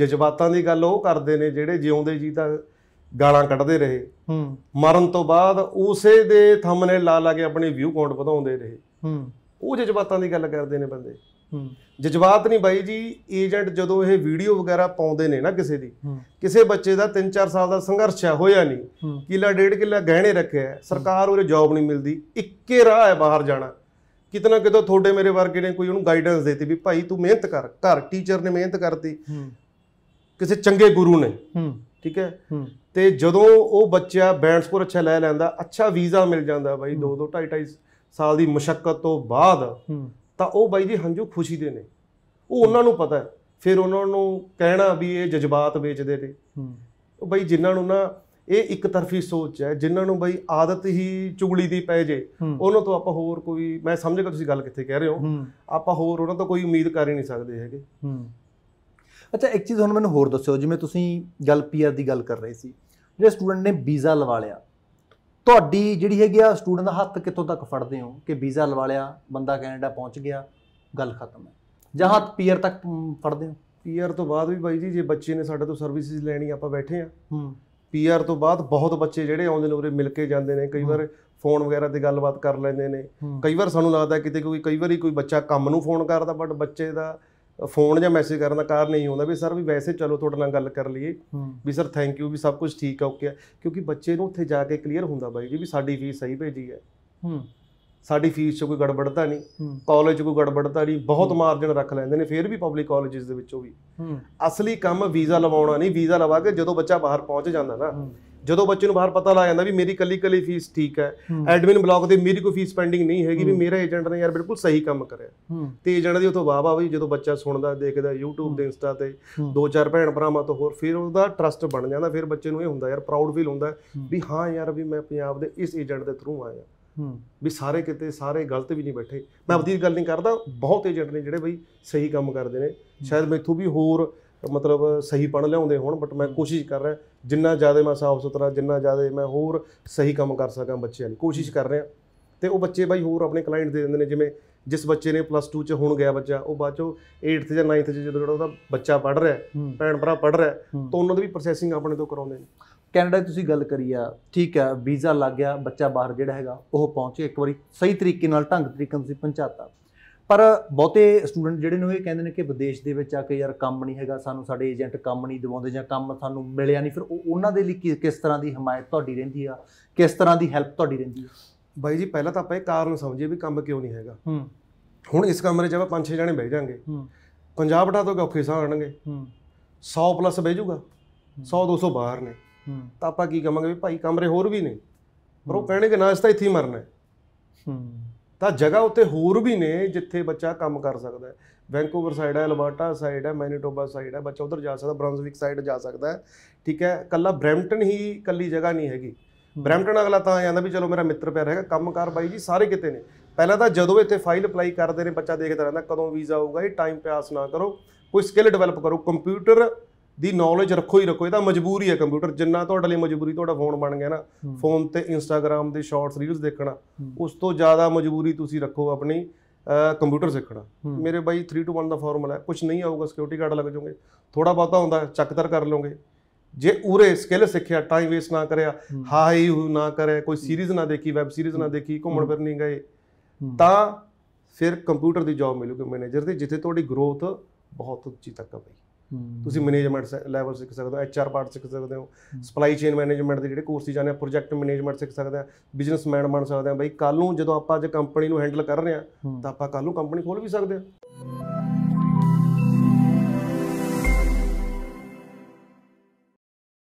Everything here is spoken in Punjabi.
ਜਜ਼ਬਾਤਾਂ ਦੀ ਗੱਲ ਉਹ ਕਰਦੇ ਨੇ ਜਿਹੜੇ ਜਿਉਂਦੇ ਜੀ ਤਾਂ ਗਾਲਾਂ ਕੱਢਦੇ ਰਹੇ ਹੂੰ ਮਰਨ ਤੋਂ ਬਾਅਦ ਉਸੇ ਦੇ ਥੰਬਨੇਲ ਲਾ ਲਾ ਕੇ ਆਪਣੇ ਵਿਊ ਕਾਊਂਟ ਵਧਾਉਂਦੇ ਰਹੇ ਹੂੰ ਉਹ ਜਜ਼ਬਾਤਾਂ ਦੀ ਗੱਲ ਕਰਦੇ ਨੇ ਬੰਦੇ ਹੂੰ ਜਜ਼ਬਾਤ ਨਹੀਂ ਬਾਈ ਜੀ ਏਜੰਟ ਜਦੋਂ ਇਹ ਵੀਡੀਓ ਵਗੈਰਾ ਪਾਉਂਦੇ ਨੇ ਨਾ ਕਿਸੇ ਦੀ ਕਿਸੇ ਬੱਚੇ ਦਾ 3-4 ਸਾਲ ਦਾ ਸੰਘਰਸ਼ ਆ ਹੋਇਆ ਨਹੀਂ ਕਿਲਾ ਡੇਢ ਕਿਲਾ ਗਹਿਣੇ ਰੱਖਿਆ ਸਰਕਾਰ ਉਹਦੇ ਜੌਬ ਨਹੀਂ ਮਿਲਦੀ ਇੱਕੇ ਰਾਹ ਹੈ ਬਾਹਰ ਜਾਣਾ ਕਿਤਨਾ ਕਿਤੋਂ ਤੁਹਾਡੇ ਮੇਰੇ ਵਰਗੇ ਨੇ ਕੋਈ ਉਹਨੂੰ ਗਾਈਡੈਂਸ ਦੇਤੀ ਵੀ ਭਾਈ ਤੂੰ ਮਿਹਨਤ ਕਰ ਘਰ ਟੀਚਰ ਨੇ ਮਿਹਨਤ ਕਰਤੀ ਕਿਸੇ ਚੰਗੇ ਗੁਰੂ ਨੇ ਠੀਕ ਹੈ ਤੇ ਜਦੋਂ ਉਹ ਬੱਚਾ ਬੈਂਡਸਪੁਰ ਅੱਛਾ ਲੈ ਲੈਂਦਾ ਅੱਛਾ ਵੀਜ਼ਾ ਮਿਲ ਜਾਂਦਾ ਬਾਈ 2 2 2.5 2.5 ਸਾਲ ਦੀ ਮੁਸ਼ਕਲ ਤੋਂ ਬਾਅਦ ਤਾਂ ਉਹ ਬਾਈ ਜੀ ਹੰਝੂ ਖੁਸ਼ੀ ਦੇ ਨੇ ਉਹ ਉਹਨਾਂ ਨੂੰ ਪਤਾ ਹੈ ਫਿਰ ਉਹਨਾਂ ਨੂੰ ਕਹਿਣਾ ਵੀ ਇਹ ਜਜ਼ਬਾਤ ਵੇਚਦੇ ਨੇ ਉਹ ਬਾਈ ਜਿਨ੍ਹਾਂ ਨੂੰ ਨਾ ਇਹ ਇੱਕ ਤਰਫੀ ਸੋਚ ਹੈ ਜਿਨ੍ਹਾਂ ਨੂੰ ਬਾਈ ਆਦਤ ਹੀ ਚੁਗਲੀ ਦੀ ਪੈ ਜੇ ਉਹਨਾਂ ਤੋਂ ਆਪਾਂ ਹੋਰ ਕੋਈ ਮੈਂ ਸਮਝ ਗਿਆ ਤੁਸੀਂ ਗੱਲ ਕਿੱਥੇ ਕਹਿ ਰਹੇ ਹੋ ਆਪਾਂ ਹੋਰ ਉਹਨਾਂ ਤੋਂ ਕੋਈ ਉਮੀਦ ਕਰ ਹੀ ਨਹੀਂ ਸਕਦੇ ਹੈਗੇ ਅੱਛਾ ਇੱਕ ਚੀਜ਼ ਹੁਣ ਮੈਨੂੰ ਹੋਰ ਦੱਸਿਓ ਜਿਵੇਂ ਤੁਸੀਂ ਗੱਲ ਪੀਆਰ ਦੀ ਗੱਲ ਕਰ ਰਹੇ ਸੀ ਜਿਹੜੇ ਸਟੂਡੈਂਟ ਨੇ ਵੀਜ਼ਾ ਲਵਾ ਲਿਆ ਤੁਹਾਡੀ ਜਿਹੜੀ ਹੈਗੀ ਆ ਸਟੂਡੈਂਟ ਦਾ ਹੱਥ ਕਿੱਥੋਂ ਤੱਕ ਫੜਦੇ ਹੋ ਕਿ ਵੀਜ਼ਾ ਲਵਾ ਲਿਆ ਬੰਦਾ ਕੈਨੇਡਾ ਪਹੁੰਚ ਗਿਆ ਗੱਲ ਖਤਮ ਹੈ ਜਾਂ ਹੱਥ ਪੀਆਰ ਤੱਕ ਫੜਦੇ ਹੋ ਪੀਆਰ ਤੋਂ ਬਾਅਦ ਵੀ ਬਾਈ ਜੀ ਜੇ ਬੱਚੇ ਨੇ ਸਾਡੇ ਤੋਂ ਸਰਵਿਸਿਜ਼ ਲੈਣੀ ਆਪਾਂ ਬੈਠੇ ਆ ਹੂੰ ਪੀਆਰ ਤੋਂ ਬਾਅਦ ਬਹੁਤ ਬੱਚੇ ਜਿਹੜੇ ਆਉਂਦੇ ਨੇ ਉਰੇ ਮਿਲ ਕੇ ਜਾਂਦੇ ਨੇ ਕਈ ਵਾਰ ਫੋਨ ਵਗੈਰਾ ਤੇ ਗੱਲਬਾਤ ਕਰ ਲੈਂਦੇ ਨੇ ਕਈ ਵਾਰ ਸਾਨੂੰ ਲੱਗਦਾ ਕਿਤੇ ਕੋਈ ਕਈ ਵਾਰੀ ਕੋਈ ਬੱਚਾ ਕੰਮ ਨੂੰ ਫੋਨ ਕਰਦਾ ਬਟ ਬੱਚੇ ਦਾ ਫੋਨ ਜਾਂ ਮੈਸੇਜ ਕਰਨ ਦਾ ਕਾਰਨ ਨਹੀਂ ਹੁੰਦਾ ਵੀ ਸਰ ਵੀ ਵੈਸੇ ਚਲੋ ਤੁਹਾਡੇ ਨਾਲ ਗੱਲ ਕਰ ਲਈਏ ਵੀ ਸਰ ਥੈਂਕ ਯੂ ਵੀ ਸਭ ਕੁਝ ਠੀਕ ਹੈ ਓਕੇ ਹੈ ਕਿਉਂਕਿ ਬੱਚੇ ਨੂੰ ਉੱਥੇ ਜਾ ਕੇ ਕਲੀਅਰ ਹੁੰਦਾ ਬਾਈ ਜੀ ਵੀ ਸਾਡੀ ਫੀਸ ਸਹੀ ਭੇਜੀ ਹੈ ਹੂੰ ਸਾਡੀ ਫੀਸ 'ਚ ਕੋਈ ਗੜਬੜਤਾ ਨਹੀਂ ਕਾਲਜ 'ਚ ਕੋਈ ਗੜਬੜਤਾ ਨਹੀਂ ਬਹੁਤ ਮਾਰਜਨ ਰੱਖ ਲੈਂਦੇ ਨੇ ਫਿਰ ਵੀ ਪਬਲਿਕ ਕਾਲਜਸ ਦੇ ਵਿੱਚੋਂ ਵੀ ਹੂੰ ਅਸਲੀ ਕੰਮ ਵੀਜ਼ਾ ਲਵਾਉਣਾ ਨਹੀਂ ਵੀਜ਼ਾ ਲਵਾ ਕੇ ਜਦੋਂ ਬੱਚਾ ਬਾਹਰ ਪਹੁੰਚ ਜਾਂਦਾ ਨਾ ਜਦੋਂ ਬੱਚੇ ਨੂੰ ਬਾਹਰ ਪਤਾ ਲੱਗ ਜਾਂਦਾ ਵੀ ਮੇਰੀ ਕੱਲੀ ਕੱਲੀ ਫੀਸ ਠੀਕ ਹੈ ਐਡਮਿਨ ਬਲੌਕ ਦੇ ਮੇਰੀ ਕੋਈ ਫੀਸ ਪੈਂਡਿੰਗ ਨਹੀਂ ਹੈਗੀ ਵੀ ਮੇਰਾ ਏਜੰਟ ਨੇ ਯਾਰ ਬਿਲਕੁਲ ਸਹੀ ਕੰਮ ਕਰਿਆ ਤੇ ਏਜੰਟ ਦੀ ਉਥੋਂ ਵਾਹ ਵਾਹ ਵੀ ਜਦੋਂ ਬੱਚਾ ਸੁਣਦਾ ਦੇਖਦਾ YouTube ਦੇ Insta ਤੇ ਦੋ ਚਾਰ ਭੈਣ ਭਰਾਵਾਂ ਤੋਂ ਹੋਰ ਫਿਰ ਉਹਦਾ ਟਰਸਟ ਬਣ ਜਾਂਦਾ ਫਿਰ ਬੱਚੇ ਨੂੰ ਇਹ ਹੁੰਦਾ ਯਾਰ ਪ੍ਰਾਊਡ ਫੀਲ ਹੁੰਦਾ ਵੀ ਹਾਂ ਯਾਰ ਵੀ ਮੈਂ ਪੰਜਾਬ ਦੇ ਇਸ ਏਜੰਟ ਦੇ ਥਰੂ ਆਇਆ ਵੀ ਸਾਰੇ ਕਿਤੇ ਸਾਰੇ ਗਲਤ ਵੀ ਨਹੀਂ ਬੈਠੇ ਮੈਂ ਆਪਦੀ ਗੱਲ ਨਹੀਂ ਕਰਦਾ ਬਹੁਤ ਏਜੰਟ ਨੇ ਜਿਹੜੇ ਬਈ ਸਹੀ ਕੰਮ ਕਰਦੇ ਨੇ ਸ਼ਾਇਦ ਮੈਥੋਂ ਵੀ ਹੋਰ ਮਤਲਬ ਸਹੀ ਪੜ ਲਿਆਉਂਦੇ ਹੋਣ ਬਟ ਮੈਂ ਕੋਸ਼ਿਸ਼ ਕਰ ਰਿਹਾ ਜਿੰਨਾ ਜ਼ਿਆਦਾ ਮੈਂ ਸਾਫ ਸੁਥਰਾ ਜਿੰਨਾ ਜ਼ਿਆਦਾ ਮੈਂ ਹੋਰ ਸਹੀ ਕੰਮ ਕਰ ਸਕਾਂ ਬੱਚਿਆਂ ਲਈ ਕੋਸ਼ਿਸ਼ ਕਰ ਰਿਹਾ ਤੇ ਉਹ ਬੱਚੇ ਬਾਈ ਹੋਰ ਆਪਣੇ ਕਲਾਇੰਟ ਦੇ ਦਿੰਦੇ ਨੇ ਜਿਵੇਂ ਜਿਸ ਬੱਚੇ ਨੇ ਪਲੱਸ 2 ਚ ਹੁਣ ਗਿਆ ਬੱਚਾ ਉਹ ਬਾਅਦ ਚੋਂ 8th ਜਾਂ 9th ਚ ਜਦੋਂ ਜਿਹੜਾ ਉਹਦਾ ਬੱਚਾ ਪੜ ਰਿਹਾ ਭੈਣ ਭਰਾ ਪੜ ਰਿਹਾ ਤਾਂ ਉਹਨਾਂ ਦੀ ਵੀ ਪ੍ਰੋਸੈਸਿੰਗ ਆਪਣੇ ਤੋਂ ਕਰਾਉਂਦੇ ਨੇ ਕੈਨੇਡਾ ਤੁਸੀਂ ਗੱਲ ਕਰੀ ਆ ਠੀਕ ਆ ਵੀਜ਼ਾ ਲੱਗ ਗਿਆ ਬੱਚਾ ਬਾਹਰ ਜਿਹੜਾ ਹੈਗਾ ਉਹ ਪਹੁੰਚੇ ਇੱਕ ਵਾਰੀ ਸਹੀ ਤਰੀਕੇ ਨਾਲ ਢੰਗ ਤਰੀਕੇ ਨਾਲ ਤੁਸੀਂ ਪਹੁੰਚਾਤਾ ਪਰ ਬਹੁਤੇ ਸਟੂਡੈਂਟ ਜਿਹੜੇ ਨੇ ਉਹ ਇਹ ਕਹਿੰਦੇ ਨੇ ਕਿ ਵਿਦੇਸ਼ ਦੇ ਵਿੱਚ ਆ ਕੇ ਯਾਰ ਕੰਮ ਨਹੀਂ ਹੈਗਾ ਸਾਨੂੰ ਸਾਡੇ ਏਜੰਟ ਕੰਮ ਨਹੀਂ ਦਿਵਾਉਂਦੇ ਜਾਂ ਕੰਮ ਸਾਨੂੰ ਮਿਲਿਆ ਨਹੀਂ ਫਿਰ ਉਹਨਾਂ ਦੇ ਲਈ ਕਿਸ ਤਰ੍ਹਾਂ ਦੀ ਹਮਾਇਤ ਤੁਹਾਡੀ ਰਹਿੰਦੀ ਆ ਕਿਸ ਤਰ੍ਹਾਂ ਦੀ ਹੈਲਪ ਤੁਹਾਡੀ ਰਹਿੰਦੀ ਆ ਬਾਈ ਜੀ ਪਹਿਲਾਂ ਤਾਂ ਆਪਾਂ ਇਹ ਕਾਰਨ ਸਮਝੀਏ ਵੀ ਕੰਮ ਕਿਉਂ ਨਹੀਂ ਹੈਗਾ ਹੂੰ ਹੁਣ ਇਸ ਕਮਰੇ 'ਚ ਆਪਾਂ 5-6 ਜਣੇ ਬਹਿ ਜਾਾਂਗੇ ਹੂੰ ਪੰਜਾਬ ਟਾ ਤੋਂ ਔਖੇ ਸਾਹ ਆਣਗੇ ਹੂੰ 100 ਪਲੱਸ ਬਹਿ ਜਾਊਗਾ 100 200 ਬਾਹਰ ਨੇ ਤਾਂ ਆਪਾਂ ਕੀ ਕਹਾਂਗੇ ਵੀ ਭਾਈ ਕਮਰੇ ਹੋਰ ਵੀ ਨੇ ਪਰ ਉਹ ਕਹਿਣਗੇ ਨਾ ਇਸ ਤਾਂ ਇੱਥੇ ਹੀ ਮਰਨਾ ਹੂੰ ਤਾਂ ਜਗ੍ਹਾ ਉੱਤੇ ਹੋਰ ਵੀ ਨੇ ਜਿੱਥੇ ਬੱਚਾ ਕੰਮ ਕਰ ਸਕਦਾ ਹੈ ਵੈਂਕੂਵਰ ਸਾਈਡ ਹੈ ਅਲਬਰਟਾ ਸਾਈਡ ਹੈ ਮੈਨੀਟੋਬਾ ਸਾਈਡ ਹੈ ਬੱਚਾ ਉਧਰ ਜਾ ਸਕਦਾ ਬ੍ਰਾਂਜ਼ਵਿਕ ਸਾਈਡ ਜਾ ਸਕਦਾ ਹੈ ਠੀਕ ਹੈ ਕੱਲਾ ਬ੍ਰੈਂਪਟਨ ਹੀ ਕੱਲੀ ਜਗ੍ਹਾ ਨਹੀਂ ਹੈਗੀ ਬ੍ਰੈਂਪਟਨ ਅਗਲਾ ਤਾਂ ਆ ਜਾਂਦਾ ਵੀ ਚਲੋ ਮੇਰਾ ਮਿੱਤਰ ਪਿਆ ਰਹੇਗਾ ਕੰਮਕਾਰ ਬਾਈ ਜੀ ਸਾਰੇ ਕਿਤੇ ਨੇ ਪਹਿਲਾਂ ਤਾਂ ਜਦੋਂ ਇੱਥੇ ਫਾਈਲ ਅਪਲਾਈ ਕਰਦੇ ਨੇ ਬੱਚਾ ਦੇਖਦਾ ਰਹਿੰਦਾ ਕਦੋਂ ਵੀਜ਼ਾ ਆਊਗਾ ਇਹ ਟਾਈਮ ਪਾਸ ਨਾ ਕਰੋ ਕੋਈ ਸਕਿੱਲ ਡਿਵੈਲਪ ਕਰੋ ਕੰਪਿਊਟਰ ਦੀ ਨੌਲੇਜ ਰੱਖੋ ਹੀ ਰੱਖੋ ਇਹ ਤਾਂ ਮਜਬੂਰੀ ਹੈ ਕੰਪਿਊਟਰ ਜਿੰਨਾ ਤੁਹਾਡੇ ਲਈ ਮਜਬੂਰੀ ਤੁਹਾਡਾ ਫੋਨ ਬਣ ਗਿਆ ਨਾ ਫੋਨ ਤੇ ਇੰਸਟਾਗ੍ਰam ਦੇ ਸ਼ਾਰਟਸ ਰੀਲਸ ਦੇਖਣਾ ਉਸ ਤੋਂ ਜ਼ਿਆਦਾ ਮਜਬੂਰੀ ਤੁਸੀਂ ਰੱਖੋ ਆਪਣੀ ਕੰਪਿਊਟਰ ਸਿੱਖਣਾ ਮੇਰੇ ਬਾਈ 3 ਟੂ 1 ਦਾ ਫਾਰਮੂਲਾ ਹੈ ਕੁਝ ਨਹੀਂ ਆਊਗਾ ਸਿਕਿਉਰਿਟੀ ਗਾਰਡ ਲੱਗ ਜਾਓਗੇ ਥੋੜਾ ਬਹੁਤਾ ਹੁੰਦਾ ਚੱਕਤਰ ਕਰ ਲਓਗੇ ਜੇ ਉਰੇ ਸਕਿੱਲ ਸਿੱਖਿਆ ਟਾਈਮ ਵੇਸਟ ਨਾ ਕਰਿਆ ਹਾਈ ਨਾ ਕਰੇ ਕੋਈ ਸੀਰੀਜ਼ ਨਾ ਦੇਖੀ ਵੈਬ ਸੀਰੀਜ਼ ਨਾ ਦੇਖੀ ਘੁੰਮਣ ਫਿਰ ਨਹੀਂ ਗਏ ਤਾਂ ਫਿਰ ਕੰਪਿਊਟਰ ਦੀ ਜੌਬ ਮਿਲੂਗੀ ਮੈਨੇਜਰ ਦੀ ਜਿੱਥੇ ਤੁਹਾਡੀ ਗਰੋਥ ਬਹੁਤ ਉੱਚੀ ਤੱਕ ਆ ਬਈ ਤੁਸੀਂ ਮੈਨੇਜਮੈਂਟ ਲੈਵਲ ਸਿੱਖ ਸਕਦੇ ਹੋ ਐਚਆਰ ਪਾਰਟ ਸਿੱਖ ਸਕਦੇ ਹੋ ਸਪਲਾਈ ਚੇਨ ਮੈਨੇਜਮੈਂਟ ਦੇ ਜਿਹੜੇ ਕੋਰਸ ਜਾਂਦੇ ਆ ਪ੍ਰੋਜੈਕਟ ਮੈਨੇਜਮੈਂਟ ਸਿੱਖ ਸਕਦੇ ਆ ਬਿਜ਼ਨਸਮੈਨ ਬਣ ਸਕਦੇ ਆ ਬਈ ਕੱਲ ਨੂੰ ਜਦੋਂ ਆਪਾਂ ਜੇ ਕੰਪਨੀ ਨੂੰ ਹੈਂਡਲ ਕਰ ਰਹੇ ਆ ਤਾਂ ਆਪਾਂ ਕੱਲ ਨੂੰ ਕੰਪਨੀ ਖੋਲ ਵੀ ਸਕਦੇ ਆ